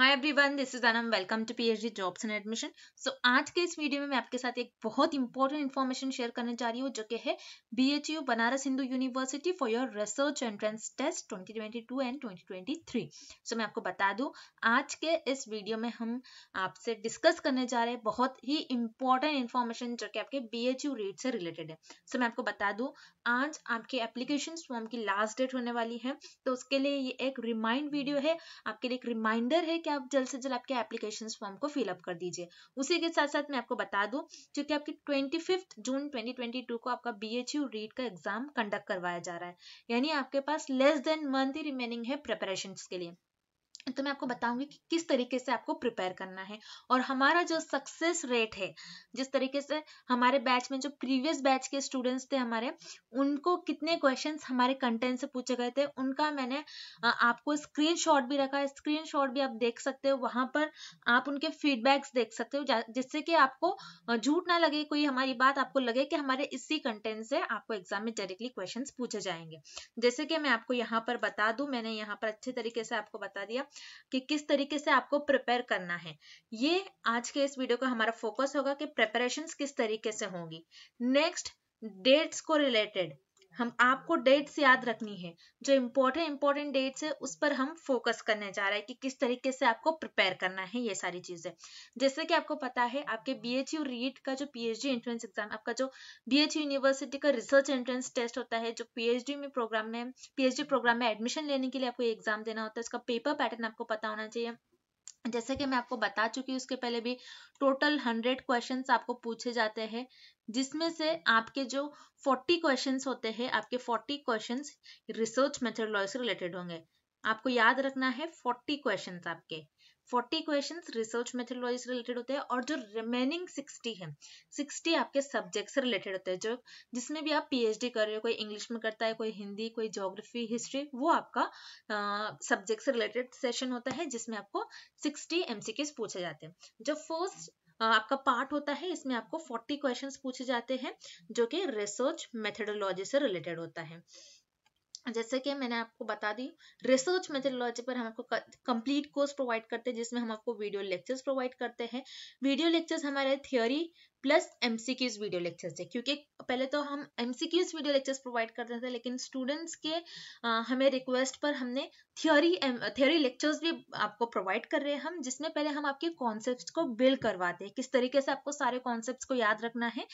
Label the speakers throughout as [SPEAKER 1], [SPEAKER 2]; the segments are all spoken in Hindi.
[SPEAKER 1] Hi everyone this is Anam welcome to PhD jobs and admission so आज के इस वीडियो में मैं आपके साथ एक बहुत इंपॉर्टेंट इन्फॉर्मेशन शेयर करने जा रही हूँ जो कि है BHU Banaras Hindu university for your research entrance test 2022 and 2023 so मैं आपको बता दूँ आज के इस वीडियो में हम आपसे डिस्कस करने जा रहे हैं बहुत ही इंपॉर्टेंट इन्फॉर्मेशन जो कि आपके बी एच रेट से रिलेटेड है सो so, मैं आपको बता दूँ आज आपके एप्लीकेशन फॉर्म की लास्ट डेट होने वाली है तो उसके लिए ये एक रिमाइंड वीडियो है आपके लिए एक रिमाइंडर है कि आप जल्द से जल्द आपके एप्लीकेशन फॉर्म को फिलअप कर दीजिए उसी के साथ साथ मैं आपको बता दूं क्योंकि आपकी ट्वेंटी जून 2022 को आपका बी एच यू रीड का एग्जाम कंडक्ट करवाया जा रहा है यानी आपके पास लेस देन मंथ ही रिमेनिंग है प्रेपरेशन के लिए तो मैं आपको बताऊंगी कि किस तरीके से आपको प्रिपेयर करना है और हमारा जो सक्सेस रेट है जिस तरीके से हमारे बैच में जो प्रीवियस बैच के स्टूडेंट्स थे हमारे उनको कितने क्वेश्चंस हमारे कंटेंट से पूछे गए थे उनका मैंने आपको स्क्रीनशॉट भी रखा है स्क्रीनशॉट भी आप देख सकते हो वहां पर आप उनके फीडबैक्स देख सकते हो जिससे कि आपको झूठ ना लगे कोई हमारी बात आपको लगे कि हमारे इसी कंटेंट से आपको एग्जाम में डायरेक्टली क्वेश्चन पूछे जाएंगे जैसे कि मैं आपको यहाँ पर बता दू मैंने यहाँ पर अच्छे तरीके से आपको बता दिया कि किस तरीके से आपको प्रिपेयर करना है ये आज के इस वीडियो का हमारा फोकस होगा कि प्रेपरेशन किस तरीके से होंगी नेक्स्ट डेट्स को रिलेटेड हम आपको डेट्स याद रखनी है जो इम्पोर्टेंट इम्पोर्टेंट डेट्स है उस पर हम फोकस करने जा रहे हैं कि किस तरीके से आपको प्रिपेयर करना है ये सारी चीजें जैसे कि आपको पता है आपके बी एच यू रीट का जो P H D entrance exam आपका जो बी एच यूनिवर्सिटी का रिसर्च एंट्रेंस टेस्ट होता है जो पी एच डी में प्रोग्राम में पी एच डी प्रोग्राम में एडमिशन लेने के लिए आपको एग्जाम देना होता है उसका पेपर पैटर्न आपको पता होना चाहिए जैसे कि मैं आपको बता चुकी हूँ उसके पहले भी टोटल हंड्रेड क्वेश्चन आपको पूछे जाते हैं जिसमें से आपके जो फोर्टी क्वेश्चन होते हैं आपके फोर्टी क्वेश्चन रिसर्च मेथडोलॉजी से रिलेटेड होंगे आपको याद रखना है फोर्टी क्वेश्चन आपके 40 क्वेश्चंस रिसर्च मेथडोलॉजी से रिलेटेड होते हैं और जो रिमेनिंग 60 है 60 आपके सब्जेक्ट से रिलेटेड होते हैं जो जिसमें भी आप पीएचडी कर रहे हो कोई इंग्लिश में करता है कोई हिंदी कोई ज्योग्राफी हिस्ट्री वो आपका सब्जेक्ट से रिलेटेड सेशन होता है जिसमें आपको 60 एमसीक्यूज पूछे जाते हैं जो फर्स्ट आपका पार्ट होता है इसमें आपको फोर्टी क्वेश्चन पूछे जाते हैं जो कि रिसर्च मेथडोलॉजी से रिलेटेड होता है जैसे कि मैंने आपको बता दी रिसर्च मेथडोलॉजी पर हम आपको कंप्लीट कोर्स प्रोवाइड करते हैं जिसमें हम आपको वीडियो लेक्चर्स प्रोवाइड करते हैं वीडियो लेक्चर्स हमारे theory plus MCQs video lecture से क्योंकि पहले तो हम एमसीक्यूज वीडियो लेक्चर्स प्रोवाइड करते थे लेकिन स्टूडेंट्स के आ, हमें रिक्वेस्ट पर हमने थ्योरी थ्योरी लेक्चर्स भी आपको प्रोवाइड कर रहे हैं हम जिसमें पहले हम आपके कॉन्सेप्ट को बिल्ड करवाते हैं किस तरीके से आपको सारे कॉन्सेप्ट को याद रखना है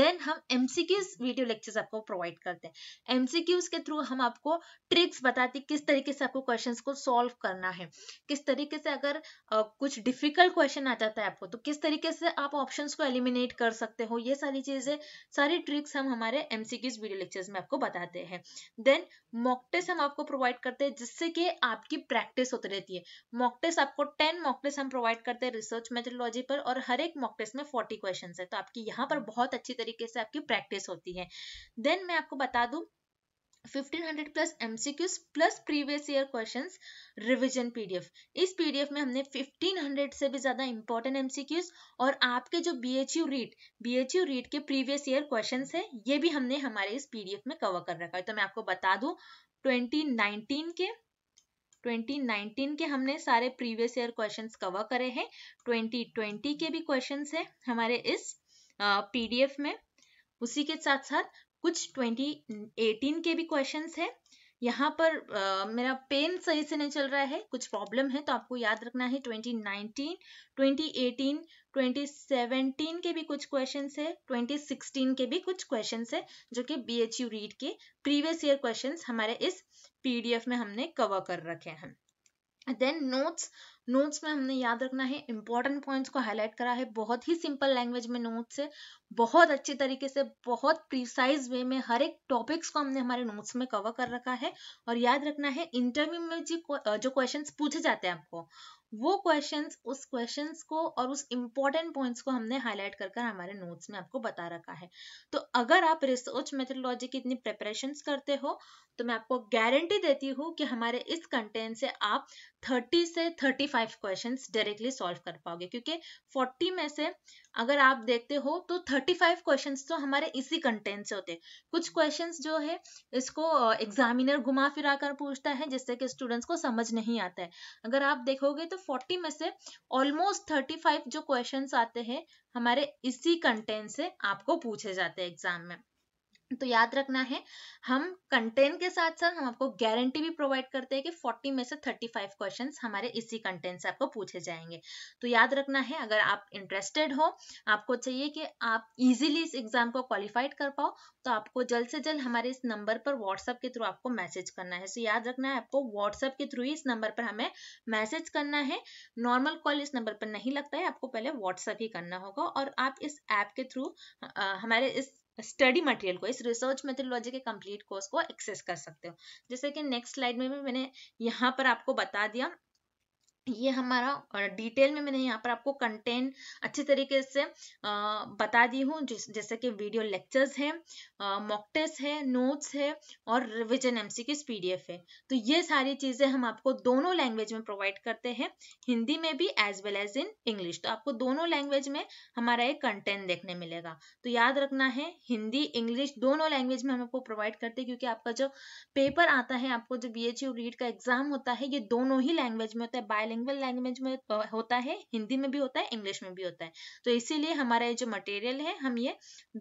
[SPEAKER 1] देन हम एमसीक्यूज वीडियो लेक्चर्स आपको प्रोवाइड करते हैं एमसीक्यूज के थ्रू हम आपको ट्रिक्स बताते किस तरीके से आपको क्वेश्चन को सॉल्व करना है किस तरीके से अगर आ, कुछ डिफिकल्ट क्वेश्चन आ जाता है आपको तो किस तरीके से आप ऑप्शन को एलिमिनेट कोऑर्डिनेट कर सकते हो ये सारी चीजें सारी ट्रिक्स हम हमारे एमसीक्यूज वीडियो लेक्चर्स में आपको बताते हैं देन मॉक टेस्ट हम आपको प्रोवाइड करते हैं जिससे कि आपकी प्रैक्टिस होती रहती है मॉक टेस्ट आपको टेन मॉक टेस्ट हम प्रोवाइड करते हैं रिसर्च मेथोडोलॉजी पर और हर एक मॉक टेस्ट में फोर्टी क्वेश्चन है तो आपकी यहाँ पर हम्म। बहुत अच्छी तरीके से आपकी प्रैक्टिस होती है देन मैं आपको बता दूं 1500 plus MCQs plus previous year questions revision PDF इस पीडीएफ में हमने 1500 से भी ज्यादा इंपॉर्टेंट एमसीक्यूज और आपके जो बीएचयू रीट बीएचयू रीट के प्रीवियस ईयर क्वेश्चंस है ये भी हमने हमारे इस पीडीएफ में कवर कर रखा है तो मैं आपको बता दूं 2019 के 2019 के हमने सारे प्रीवियस ईयर क्वेश्चन कवर करे हैं ट्वेंटी के भी क्वेश्चन है हमारे इस पी uh, में उसी के साथ साथ कुछ 2018 के भी क्वेश्चंस हैं यहाँ पर आ, मेरा पेन सही से नहीं चल रहा है कुछ प्रॉब्लम है तो आपको याद रखना है 2019, 2018, 2017 के भी कुछ क्वेश्चंस है 2016 के भी कुछ क्वेश्चंस है जो कि बी एच यू रीड के प्रीवियस ईयर क्वेश्चंस हमारे इस पीडीएफ में हमने कवर कर रखे हैं देन नोट्स नोट्स में हमने याद रखना है इंपॉर्टेंट पॉइंट्स को हाईलाइट करा है बहुत ही सिंपल लैंग्वेज में नोट्स है बहुत अच्छे तरीके से बहुत प्रिसाइज वे में हर एक टॉपिक्स को हमने हमारे नोट्स में कवर कर रखा है और याद रखना है इंटरव्यू में जो क्वेश्चन पूछे जाते हैं आपको वो क्वेश्चंस उस क्वेश्चंस को और उस इम्पोर्टेंट पॉइंट्स को हमने हाईलाइट कर हमारे नोट्स में आपको बता रखा है तो अगर आप रिसर्च मेथोडोलॉजी की इतनी प्रेपरेशन करते हो तो मैं आपको गारंटी देती हूँ कि हमारे इस कंटेंट से आप 30 से 35 क्वेश्चंस डायरेक्टली सॉल्व कर पाओगे क्योंकि 40 में से अगर आप देखते हो तो 35 क्वेश्चंस तो हमारे इसी कंटेंट से होते हैं कुछ क्वेश्चंस जो है इसको एग्जामिनर घुमा फिरा कर पूछता है जिससे कि स्टूडेंट्स को समझ नहीं आता है अगर आप देखोगे तो 40 में से ऑलमोस्ट 35 जो क्वेश्चंस आते हैं हमारे इसी कंटेंट से आपको पूछे जाते हैं एग्जाम में तो याद रखना है हम कंटेंट के साथ साथ हम आपको गारंटी भी प्रोवाइड करते हैं कि 40 में से 35 क्वेश्चंस हमारे इसी कंटेंट से आपको पूछे जाएंगे तो याद रखना है अगर आप इंटरेस्टेड हो आपको चाहिए कि आप इजीली इस एग्जाम को क्वालिफाइड कर पाओ तो आपको जल्द से जल्द हमारे इस नंबर पर व्हाट्सएप के थ्रू आपको मैसेज करना है सो याद रखना है आपको व्हाट्सएप के थ्रू ही इस नंबर पर हमें मैसेज करना है नॉर्मल कॉल इस नंबर पर नहीं लगता है आपको पहले व्हाट्सएप ही करना होगा और आप इस ऐप के थ्रू हमारे इस स्टडी मटेरियल को इस रिसर्च मेथोलॉजी के कंप्लीट कोर्स को एक्सेस कर सकते हो जैसे कि नेक्स्ट स्लाइड में भी मैंने यहाँ पर आपको बता दिया ये हमारा डिटेल में मैंने यहाँ पर आपको कंटेंट अच्छे तरीके से बता दी हूँ जैसे कि वीडियो लेक्चर्स हैं मॉक टेस्ट है नोट्स है और रिवीजन एमसीक्यूज पीडीएफ है तो ये सारी चीज़ें हम आपको दोनों लैंग्वेज में प्रोवाइड करते हैं हिंदी में भी as well as in English तो आपको दोनों लैंग्वेज में हमारा एक कंटेंट देखने मिलेगा तो याद रखना है हिंदी इंग्लिश दोनों लैंग्वेज में हम आपको प्रोवाइड करते हैं क्योंकि आपका जो पेपर आता है आपको जो बी रीड का एग्जाम होता है ये दोनों ही लैंग्वेज में होता है बाय बायलिंगुअल लैंग्वेज में होता है हिंदी में भी होता है इंग्लिश में भी होता है तो इसीलिए हमारा ये जो मटेरियल है हम ये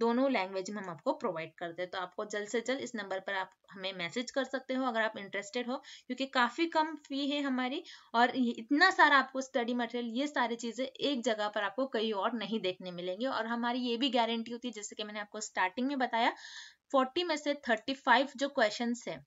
[SPEAKER 1] दोनों लैंग्वेज में हम आपको प्रोवाइड करते हैं तो आपको जल्द से जल्द इस नंबर पर आप हमें मैसेज कर सकते हो अगर आप इंटरेस्टेड हो क्योंकि काफ़ी कम फी है हमारी और इतना सारा आपको स्टडी मटेरियल ये सारी चीज़ें एक जगह पर आपको कहीं और नहीं देखने मिलेंगे और हमारी ये भी गारंटी होती है जैसे कि मैंने आपको स्टार्टिंग में बताया 40 में से 35 जो क्वेश्चंस हैं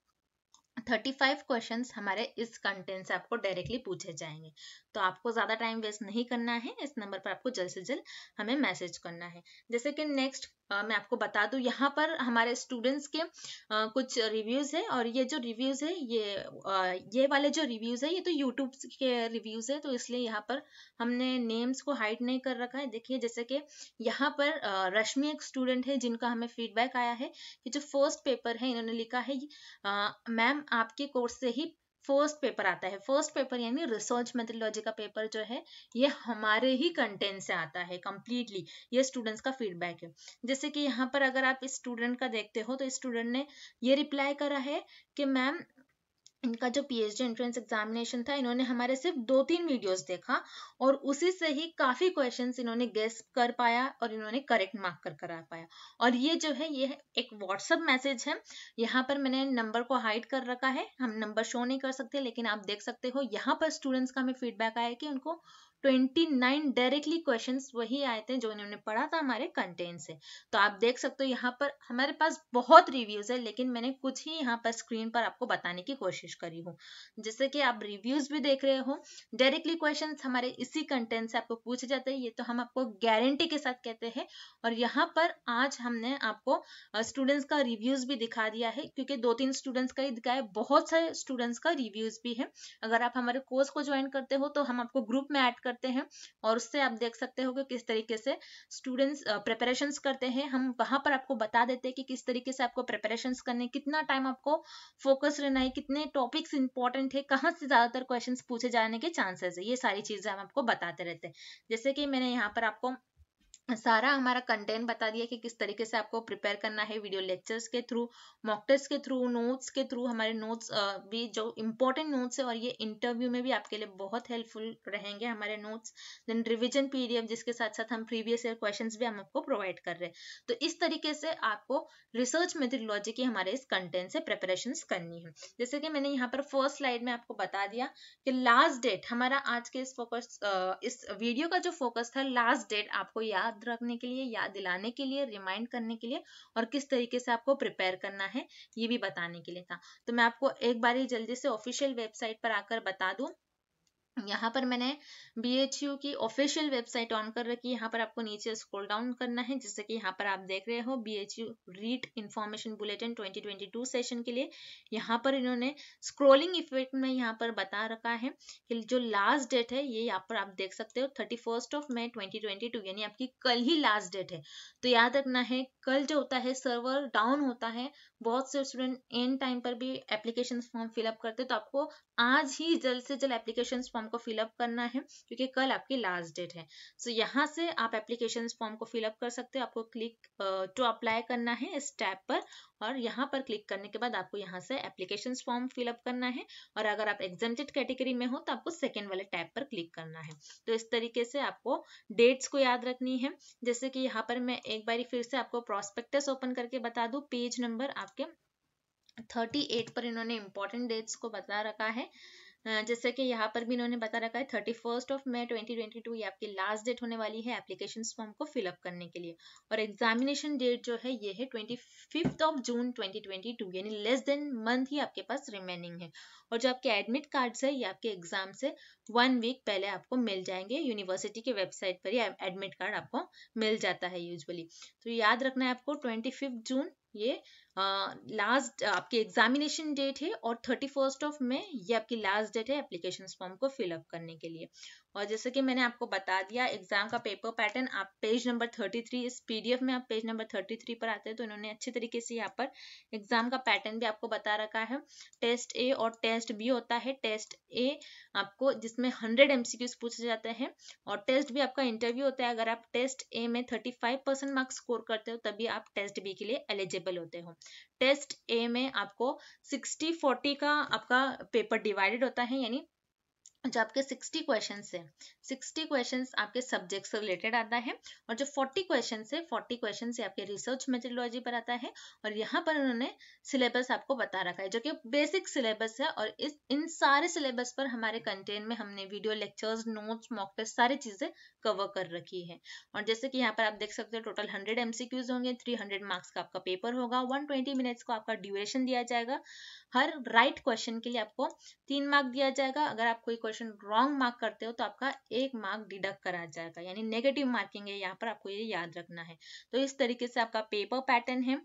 [SPEAKER 1] थर्टी फाइव क्वेश्चन हमारे इस कंटेंट से आपको डायरेक्टली पूछे जाएंगे तो आपको ज़्यादा टाइम वेस्ट नहीं करना है इस नंबर पर आपको जल्द से जल्द हमें मैसेज करना है जैसे कि नेक्स्ट आ, मैं आपको बता दूं यहाँ पर हमारे स्टूडेंट्स के आ, कुछ रिव्यूज है और ये जो रिव्यूज है ये आ, ये वाले जो रिव्यूज है ये तो यूट्यूब के रिव्यूज है तो इसलिए यहाँ पर हमने नेम्स को हाइड नहीं कर रखा है देखिए जैसे कि यहाँ पर रश्मि एक स्टूडेंट है जिनका हमें फीडबैक आया है कि जो फर्स्ट पेपर है इन्होंने लिखा है मैम आपके कोर्स से ही फर्स्ट पेपर आता है फर्स्ट पेपर यानी रिसर्च मेथोलॉजी का पेपर जो है ये हमारे ही कंटेंट से आता है कम्प्लीटली ये स्टूडेंट्स का फीडबैक है जैसे कि यहाँ पर अगर आप इस स्टूडेंट का देखते हो तो स्टूडेंट ने ये रिप्लाई करा है कि मैम इनका जो पीएचडी एंट्रेंस एग्जामिनेशन था इन्होंने हमारे सिर्फ दो तीन वीडियोस देखा और उसी से ही काफी क्वेश्चंस इन्होंने गेस कर पाया और इन्होंने करेक्ट मार्क कर करा पाया और ये जो है ये एक व्हाट्सअप मैसेज है यहाँ पर मैंने नंबर को हाइड कर रखा है हम नंबर शो नहीं कर सकते लेकिन आप देख सकते हो यहाँ पर स्टूडेंट्स का हमें फीडबैक आया कि उनको 29 डायरेक्टली क्वेश्चंस वही आए थे जो इन्होंने पढ़ा था हमारे कंटेंट से तो आप देख सकते हो यहाँ पर हमारे पास बहुत रिव्यूज है लेकिन मैंने कुछ ही यहाँ पर स्क्रीन पर आपको बताने की कोशिश करी हूँ जैसे कि आप रिव्यूज भी देख रहे हो डायरेक्टली क्वेश्चन हमारे इसी कंटेंट से आपको पूछे जाते हैं ये तो हम आपको गारंटी के साथ कहते हैं और यहाँ पर आज हमने आपको स्टूडेंट्स का रिव्यूज भी दिखा दिया है क्योंकि दो तीन स्टूडेंट्स का ही दिखाया बहुत सारे स्टूडेंट्स का रिव्यूज भी है अगर आप हमारे कोर्स को ज्वाइन करते हो तो हम आपको ग्रुप में एड कर करते हैं और उससे आप देख सकते हो कि किस तरीके से स्टूडेंट्स प्रिपरेशंस करते हैं हम वहां पर आपको बता देते हैं कि किस तरीके से आपको प्रिपरेशंस करने कितना टाइम आपको फोकस रहना है कितने टॉपिक्स इंपॉर्टेंट है कहाँ से ज़्यादातर क्वेश्चन पूछे जाने के चांसेस है ये सारी चीज़ें हम आपको बताते रहते हैं जैसे कि मैंने यहाँ पर आपको सारा हमारा कंटेंट बता दिया कि किस तरीके से आपको प्रिपेयर करना है वीडियो लेक्चर्स के थ्रू मॉक टेस्ट के थ्रू नोट्स के थ्रू हमारे नोट्स भी जो इम्पोर्टेंट नोट्स है और ये इंटरव्यू में भी आपके लिए बहुत हेल्पफुल रहेंगे हमारे नोट्स देन रिवीजन पीडीएफ जिसके साथ साथ हम प्रीवियस ईयर क्वेश्चन भी हम आपको प्रोवाइड कर रहे हैं तो इस तरीके से आपको रिसर्च मेथडोलॉजी की हमारे इस कंटेंट से प्रिपरेशन करनी है जैसे कि मैंने यहाँ पर फर्स्ट स्लाइड में आपको बता दिया कि लास्ट डेट हमारा आज के इस फोकस इस वीडियो का जो फोकस था लास्ट डेट आपको याद याद रखने के लिए याद दिलाने के लिए रिमाइंड करने के लिए और किस तरीके से आपको प्रिपेयर करना है ये भी बताने के लिए था तो मैं आपको एक बार ही जल्दी से ऑफिशियल वेबसाइट पर आकर बता दूँ यहाँ पर मैंने बी एच यू की ऑफिशियल वेबसाइट ऑन कर रखी है यहाँ पर आपको नीचे स्क्रॉल डाउन करना है जैसे कि यहाँ पर आप देख रहे हो B H U RET information bulletin 2022 session के लिए यहाँ पर इन्होंने स्क्रॉलिंग इफेक्ट में यहाँ पर बता रखा है कि जो लास्ट डेट है ये यहाँ पर आप देख सकते हो थर्टी ऑफ मई ट्वेंटी यानी आपकी कल ही लास्ट डेट है तो याद रखना है कल जो होता है सर्वर डाउन होता है बहुत से स्टूडेंट एंड टाइम पर भी एप्लीकेशन फॉर्म फिलअप करते तो आपको आज ही जल्द से जल्द एप्लीकेशन फॉर्म को फिलअप करना है क्योंकि कल आपकी लास्ट डेट है सो so, यहाँ से आप एप्लीकेशन फॉर्म को फिलअप कर सकते हो आपको क्लिक टू अप्लाई करना है इस टैब पर और यहाँ पर क्लिक करने के बाद आपको यहाँ से एप्लीकेशन फॉर्म फिलअप करना है और अगर आप एग्जाम कैटेगरी में हो तो आपको सेकेंड वाले टैब पर क्लिक करना है तो इस तरीके से आपको डेट्स को याद रखनी है जैसे कि यहाँ पर मैं एक बार फिर से आपको प्रोस्पेक्टस ओपन करके बता दू पेज नंबर आपके थर्टी एट पर इन्होंने इम्पोर्टेंट डेट्स को बता रखा है जैसे कि यहाँ पर भी इन्होंने बता रखा है thirty first of May twenty twenty two ये आपकी लास्ट डेट होने वाली है एप्लीकेशन फॉर्म को फिलअप करने के लिए और एग्जामिनेशन डेट जो है ये है twenty fifth of June twenty twenty two यानी लेस देन मंथ ही आपके पास रिमेनिंग है और जो आपके एडमिट कार्ड्स है ये आपके एग्जाम से वन वीक पहले आपको मिल जाएंगे यूनिवर्सिटी के वेबसाइट पर ही एडमिट कार्ड आपको मिल जाता है यूजली तो याद रखना है आपको ट्वेंटी फिफ्थ जून ये लास्ट आपकी एग्जामिनेशन डेट है और थर्टी फर्स्ट ऑफ मे ये आपकी लास्ट डेट है एप्लीकेशन फॉर्म को फिलअप करने के लिए और जैसे कि मैंने आपको बता दिया एग्जाम का पेपर पैटर्न आप पेज नंबर थर्टी थ्री इस पीडीएफ में आप पेज नंबर थर्टी थ्री पर आते हैं तो इन्होंने अच्छे तरीके से यहाँ पर एग्जाम का पैटर्न भी आपको बता रखा है टेस्ट ए और टेस्ट बी होता है टेस्ट ए आपको जिसमें हंड्रेड एमसीक्यूज पूछे जाते हैं और टेस्ट भी आपका इंटरव्यू होता है अगर आप टेस्ट ए में thirty five percent marks score करते हो तभी आप टेस्ट बी के लिए एलिजिबल होते हो टेस्ट ए में आपको 60 40 का आपका पेपर डिवाइडेड होता है यानी जो आपके 60 क्वेश्चन है 60 क्वेश्चन आपके सब्जेक्ट से रिलेटेड आता है और जो 40 क्वेश्चन है 40 क्वेश्चन आपके रिसर्च मेथडोलॉजी पर आता है और यहाँ पर उन्होंने सिलेबस आपको बता रखा है जो कि बेसिक सिलेबस है और इस इन सारे सिलेबस पर हमारे कंटेंट में हमने video lectures notes mock test सारी चीजें कवर कर रखी है और जैसे कि यहाँ पर आप देख सकते हो टोटल हंड्रेड एमसीक्यूज होंगे थ्री मार्क्स का आपका पेपर होगा वन मिनट्स को आपका ड्यूरेशन दिया जाएगा हर राइट right क्वेश्चन के लिए आपको तीन मार्क दिया जाएगा अगर आप कोई क्वेश्चन रॉन्ग मार्क करते हो तो आपका एक मार्क डिडक्ट करा जाएगा यानी नेगेटिव मार्किंग है यहाँ पर आपको ये याद रखना है तो इस तरीके से आपका पेपर पैटर्न है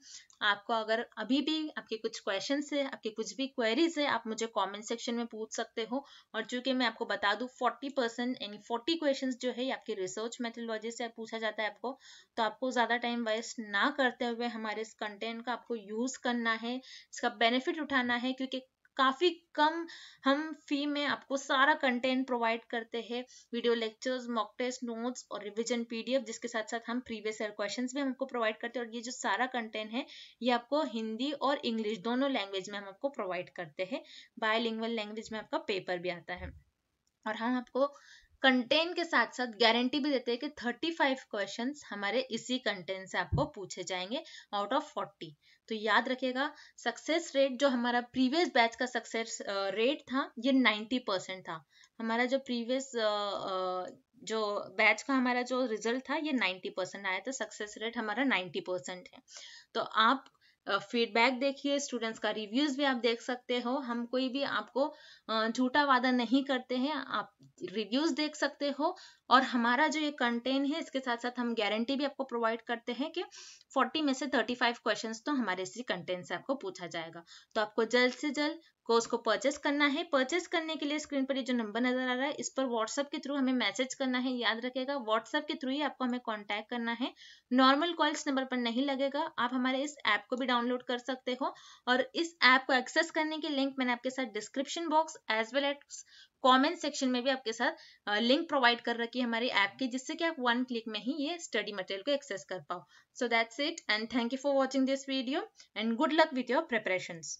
[SPEAKER 1] आपको अगर अभी भी आपके कुछ क्वेश्चन है आपके कुछ भी क्वेरीज है आप मुझे कॉमेंट सेक्शन में पूछ सकते हो और चूंकि मैं आपको बता दू फोर्टी परसेंट यानी फोर्टी क्वेश्चन जो है आपके रिसर्च मेथोलॉजी से पूछा जाता है आपको तो आपको ज़्यादा टाइम वेस्ट ना करते हुए हमारे इस कंटेंट का आपको यूज़ करना है इसका बेनिफिट उठाना है क्योंकि काफ़ी कम हम फी में आपको सारा कंटेंट प्रोवाइड करते हैं video lectures mock test notes और रिविजन पीडीएफ जिसके साथ साथ हम प्रीवियस ईयर क्वेश्चंस भी हमको प्रोवाइड करते हैं और ये जो सारा कंटेंट है ये आपको हिंदी और इंग्लिश दोनों लैंग्वेज में हम आपको प्रोवाइड करते हैं बायोलिंग्वल लैंग्वेज में आपका पेपर भी आता है और हम आपको कंटेंट के साथ साथ गारंटी भी देते हैं कि 35 क्वेश्चंस हमारे इसी कंटेंट से आपको पूछे जाएंगे आउट ऑफ 40 तो याद रखिएगा सक्सेस रेट जो हमारा प्रीवियस बैच का सक्सेस रेट था ये 90 परसेंट था हमारा जो प्रीवियस जो बैच का हमारा जो रिजल्ट था ये 90 परसेंट आया था सक्सेस रेट हमारा 90 परसेंट है तो आप फीडबैक देखिए स्टूडेंट्स का रिव्यूज भी आप देख सकते हो हम कोई भी आपको झूठा वादा नहीं करते हैं आप रिव्यूज देख सकते हो और हमारा जो ये कंटेंट है इसके साथ साथ हम गारंटी भी आपको प्रोवाइड करते हैं कि 40 में से 35 क्वेश्चंस तो हमारे इसी कंटेंट से आपको पूछा जाएगा तो आपको जल्द से जल्द को उसको परचेस करना है परचेस करने के लिए स्क्रीन पर ये जो नंबर नजर आ रहा है इस पर व्हाट्सएप के थ्रू हमें मैसेज करना है याद रखेगा व्हाट्सएप के थ्रू ही आपको हमें कॉन्टैक्ट करना है नॉर्मल कॉल्स नंबर पर नहीं लगेगा आप हमारे इस ऐप को भी डाउनलोड कर सकते हो और इस ऐप को एक्सेस करने की लिंक मैंने आपके साथ description box as well as comment section में भी आपके साथ लिंक प्रोवाइड कर रखी है हमारी ऐप की जिससे कि आप वन क्लिक में ही ये स्टडी मटेरियल को एक्सेस कर पाओ so that's it and thank you for watching this video and good luck with your preparations